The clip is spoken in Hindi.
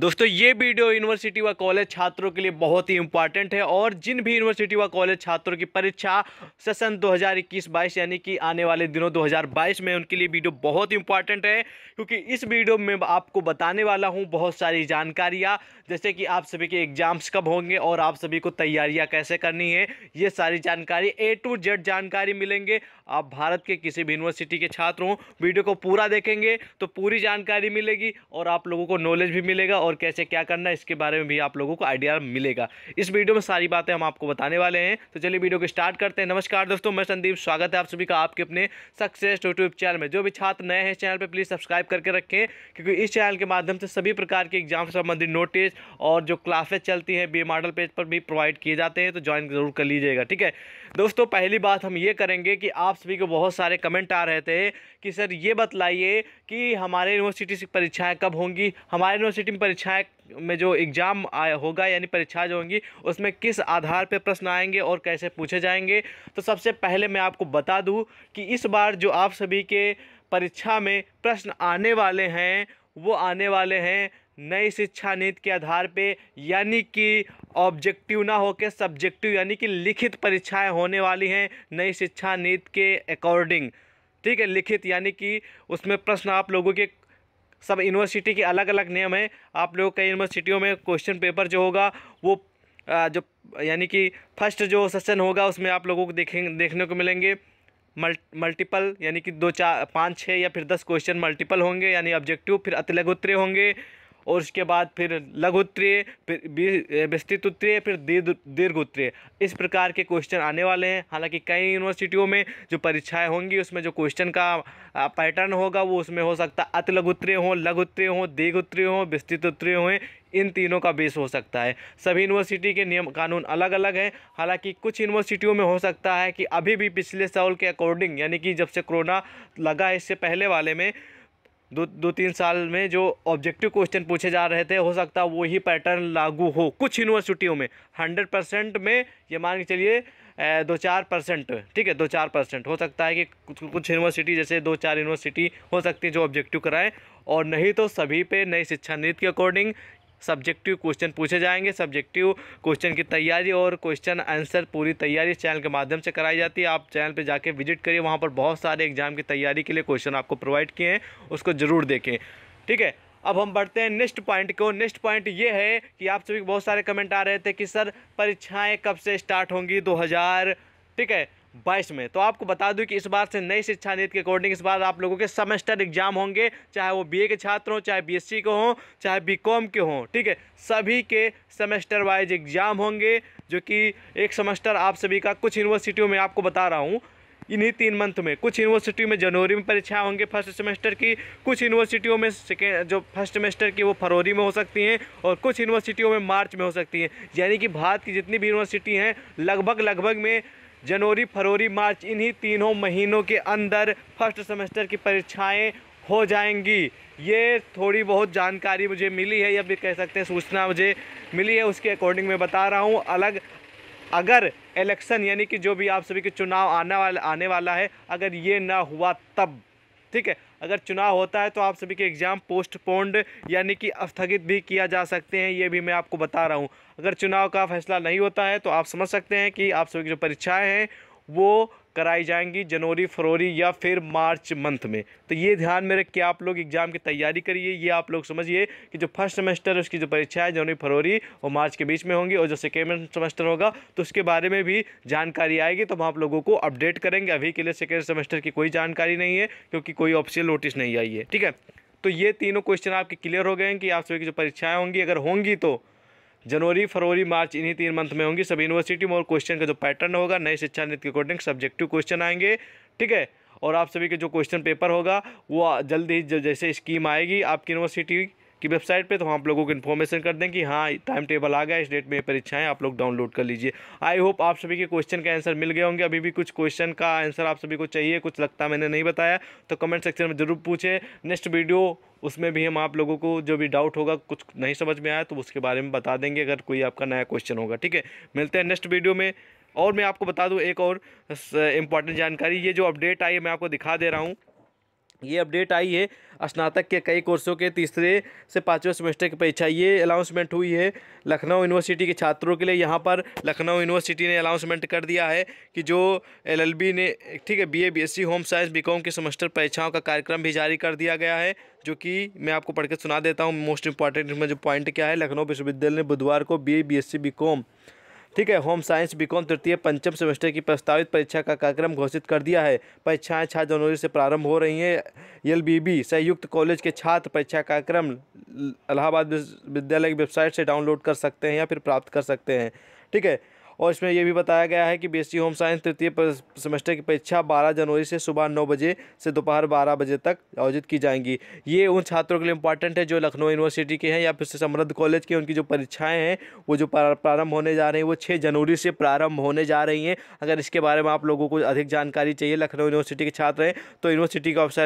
दोस्तों ये वीडियो यूनिवर्सिटी व कॉलेज छात्रों के लिए बहुत ही इंपॉर्टेंट है और जिन भी यूनिवर्सिटी व कॉलेज छात्रों की परीक्षा सेशन 2021-22 यानी कि आने वाले दिनों 2022 में उनके लिए वीडियो बहुत इंपॉर्टेंट है क्योंकि इस वीडियो में आपको बताने वाला हूँ बहुत सारी जानकारियाँ जैसे कि आप सभी के एग्जाम्स कब होंगे और आप सभी को तैयारियाँ कैसे करनी है ये सारी जानकारी ए टू जेड जानकारी मिलेंगे आप भारत के किसी भी यूनिवर्सिटी के छात्र हों वीडियो को पूरा देखेंगे तो पूरी जानकारी मिलेगी और आप लोगों को नॉलेज भी मिलेगा और कैसे क्या करना है इसके बारे में भी आप लोगों को आइडिया मिलेगा इस वीडियो में सारी बातें हम आपको बताने वाले हैं तो चलिए वीडियो को स्टार्ट करते हैं नमस्कार दोस्तों मैं संदीप स्वागत है आप सभी का आपके अपने सक्सेस यूट्यूब चैनल में जो भी छात्र नए हैं चैनल पर प्लीज़ सब्सक्राइब करके रखें क्योंकि इस चैनल के माध्यम से सभी प्रकार के एग्जाम संबंधी नोटिस और जो क्लासेज चलती हैं बी मॉडल पेज पर भी प्रोवाइड किए जाते हैं तो ज्वाइन जरूर कर लीजिएगा ठीक है दोस्तों पहली बात हम ये करेंगे कि आप सभी को बहुत सारे कमेंट आ रहे थे कि सर ये बतलाइए कि हमारे यूनिवर्सिटी से परीक्षाएँ कब होंगी हमारे यूनिवर्सिटी में परीक्षाएँ में जो एग्ज़ाम आया होगा यानी परीक्षा जो होंगी उसमें किस आधार पर प्रश्न आएंगे और कैसे पूछे जाएंगे तो सबसे पहले मैं आपको बता दूँ कि इस बार जो आप सभी के परीक्षा में प्रश्न आने वाले हैं वो आने वाले हैं नई शिक्षा नीति के आधार पे यानी कि ऑब्जेक्टिव ना होकर सब्जेक्टिव यानी कि लिखित परीक्षाएं होने वाली हैं नई शिक्षा नीति के अकॉर्डिंग ठीक है लिखित यानी कि उसमें प्रश्न आप लोगों के सब यूनिवर्सिटी के अलग अलग नियम हैं आप लोग कई यूनिवर्सिटियों में क्वेश्चन पेपर जो होगा वो जो यानी कि फर्स्ट जो सेशन होगा उसमें आप लोगों को देखेंगे देखने को मिलेंगे मल्टीपल यानी कि दो चार पाँच छः या फिर दस क्वेश्चन मल्टीपल होंगे यानी ऑब्जेक्टिव फिर अतिलगोत्तरीय होंगे और उसके बाद फिर लघु उत्तरीय फिर विस्तृत उत्तरीय फिर दीर्घ उत्तरीय इस प्रकार के क्वेश्चन आने वाले हैं हालांकि कई यूनिवर्सिटियों में जो परीक्षाएं होंगी उसमें जो क्वेश्चन का पैटर्न होगा वो उसमें हो सकता है अति लघु उत्तरीय हों लघु उत्तरीय हों दीर्घ उत्तरीय हों विस्तृत उत्तरीय हों इन तीनों का बेस हो सकता है सभी यूनिवर्सिटी के नियम कानून अलग अलग हैं हालांकि कुछ यूनिवर्सिटियों में हो सकता है कि अभी भी पिछले साल के अकॉर्डिंग यानी कि जब से कोरोना लगा है इससे पहले वाले में दो दो तीन साल में जो ऑब्जेक्टिव क्वेश्चन पूछे जा रहे थे हो सकता है वही पैटर्न लागू हो कुछ यूनिवर्सिटियों में हंड्रेड परसेंट में ये मान के चलिए दो चार परसेंट ठीक है दो चार परसेंट हो सकता है कि कुछ यूनिवर्सिटी जैसे दो चार यूनिवर्सिटी हो सकती है जो ऑब्जेक्टिव कराएं और नहीं तो सभी पे नई शिक्षा नीति के अकॉर्डिंग सब्जेक्टिव क्वेश्चन पूछे जाएंगे सब्जेक्टिव क्वेश्चन की तैयारी और क्वेश्चन आंसर पूरी तैयारी चैनल के माध्यम से कराई जाती है आप चैनल पर जाके विजिट करिए वहाँ पर बहुत सारे एग्जाम की तैयारी के लिए क्वेश्चन आपको प्रोवाइड किए हैं उसको ज़रूर देखें ठीक है अब हम बढ़ते हैं नेक्स्ट पॉइंट को नेक्स्ट पॉइंट ये है कि आप सभी बहुत सारे कमेंट आ रहे थे कि सर परीक्षाएं कब से स्टार्ट होंगी 2000 ठीक है बाईस में तो आपको बता दूं कि इस बार से नई शिक्षा नीति के अकॉर्डिंग इस बार आप लोगों के सेमेस्टर एग्जाम होंगे चाहे वो बीए के छात्र हों चाहे बीएससी के हों चाहे बीकॉम के हों ठीक है सभी के सेमेस्टर वाइज एग्जाम होंगे जो कि एक सेमेस्टर आप सभी का कुछ यूनिवर्सिटियों में आपको बता रहा हूँ इन्हीं तीन मंथ में कुछ यूनिवर्सिटियों में जनवरी में परीक्षा होंगी फर्स्ट सेमेस्टर की कुछ यूनिवर्सिटियों में सेकेंड जो फर्स्ट सेमेस्टर की वो फरवरी में हो सकती हैं और कुछ यूनिवर्सिटियों में मार्च में हो सकती हैं यानी कि भारत की जितनी भी यूनिवर्सिटी हैं लगभग लगभग में जनवरी फरवरी मार्च इन्हीं तीनों महीनों के अंदर फर्स्ट सेमेस्टर की परीक्षाएं हो जाएंगी ये थोड़ी बहुत जानकारी मुझे मिली है या भी कह सकते हैं सूचना मुझे मिली है उसके अकॉर्डिंग मैं बता रहा हूँ अलग अगर इलेक्शन यानी कि जो भी आप सभी के चुनाव आने वाला आने वाला है अगर ये ना हुआ तब ठीक है अगर चुनाव होता है तो आप सभी के एग्ज़ाम पोस्टपोन्ड यानी कि स्थगित भी किया जा सकते हैं ये भी मैं आपको बता रहा हूँ अगर चुनाव का फैसला नहीं होता है तो आप समझ सकते हैं कि आप सभी की जो परीक्षाएँ हैं वो कराई जाएंगी जनवरी फरवरी या फिर मार्च मंथ में तो ये ध्यान में रख के आप लोग एग्ज़ाम की तैयारी करिए ये आप लोग समझिए कि जो फर्स्ट सेमेस्टर उसकी जो परीक्षा है जनवरी फरवरी और मार्च के बीच में होंगी और जो सेकेंड सेमेस्टर होगा तो उसके बारे में भी जानकारी आएगी तो हम आप लोगों को अपडेट करेंगे अभी के लिए सेकेंड सेमेस्टर की कोई जानकारी नहीं है क्योंकि कोई ऑफिशियल नोटिस नहीं आई है ठीक है तो ये तीनों क्वेश्चन आपके क्लियर हो गए हैं कि आप सभी की जो परीक्षाएँ होंगी अगर होंगी तो जनवरी फरवरी मार्च इन्हीं तीन मंथ में होंगी सभी यूनिवर्सिटी में और क्वेश्चन का जो पैटर्न होगा नई शिक्षा नीति के अकॉर्डिंग सब्जेक्टिव क्वेश्चन आएंगे ठीक है और आप सभी के जो क्वेश्चन पेपर होगा वो जल्द ही जैसे स्कीम आएगी आपकी यूनिवर्सिटी की वेबसाइट पे तो हम आप लोगों को इन्फॉर्मेशन कर दें कि हाँ टाइम टेबल आ गया इस डेट में ये परीक्षाएँ आप लोग डाउनलोड कर लीजिए आई होप आप सभी के क्वेश्चन का आंसर मिल गए होंगे अभी भी कुछ क्वेश्चन का आंसर आप सभी को चाहिए कुछ लगता मैंने नहीं बताया तो कमेंट सेक्शन में ज़रूर पूछे नेक्स्ट वीडियो उसमें भी हम आप लोगों को जो भी डाउट होगा कुछ नहीं समझ में आया तो उसके बारे में बता देंगे अगर कोई आपका नया क्वेश्चन होगा ठीक है मिलते हैं नेक्स्ट वीडियो में और मैं आपको बता दूं एक और इम्पॉर्टेंट जानकारी ये जो अपडेट आई है मैं आपको दिखा दे रहा हूँ ये अपडेट आई है स्नातक के कई कोर्सों के तीसरे से पाँचवें सेमेस्टर की परीक्षा ये अनाउंसमेंट हुई है लखनऊ यूनिवर्सिटी के छात्रों के लिए यहाँ पर लखनऊ यूनिवर्सिटी ने अनाउंसमेंट कर दिया है कि जो एलएलबी ने ठीक है BA BSc home science BCom के सेमेस्टर परीक्षाओं का कार्यक्रम भी जारी कर दिया गया है जो कि मैं आपको पढ़ सुना देता हूँ मोस्ट इंपॉर्टेंट इसमें जो पॉइंट क्या है लखनऊ विश्वविद्यालय ने बुधवार को B A B S C BCom ठीक है होम साइंस बीकॉम तृतीय पंचम सेमेस्टर की प्रस्तावित परीक्षा का कार्यक्रम घोषित कर दिया है परीक्षाएं छः जनवरी से प्रारंभ हो रही हैं एल संयुक्त कॉलेज के छात्र परीक्षा कार्यक्रम इलाहाबाद विश्वविद्यालय की वेबसाइट से डाउनलोड कर सकते हैं या फिर प्राप्त कर सकते हैं ठीक है और इसमें यह भी बताया गया है कि सी होम साइंस तृतीय सेमेस्टर की परीक्षा बारह जनवरी से सुबह नौ बजे से दोपहर बारह बजे तक आयोजित की जाएंगी ये उन छात्रों के लिए इंपॉर्टेंट है जो लखनऊ यूनिवर्सिटी के हैं या फिर समृद्ध कॉलेज के उनकी जो परीक्षाएँ हैं वो जो प्रारंभ होने जा रही हैं वो छः जनवरी से प्रारंभ होने जा रही हैं अगर इसके बारे में आप लोगों को अधिक जानकारी चाहिए लखनऊ यूनिवर्सिटी के छात्र हैं तो यूनिवर्सिटी का वेबसाइट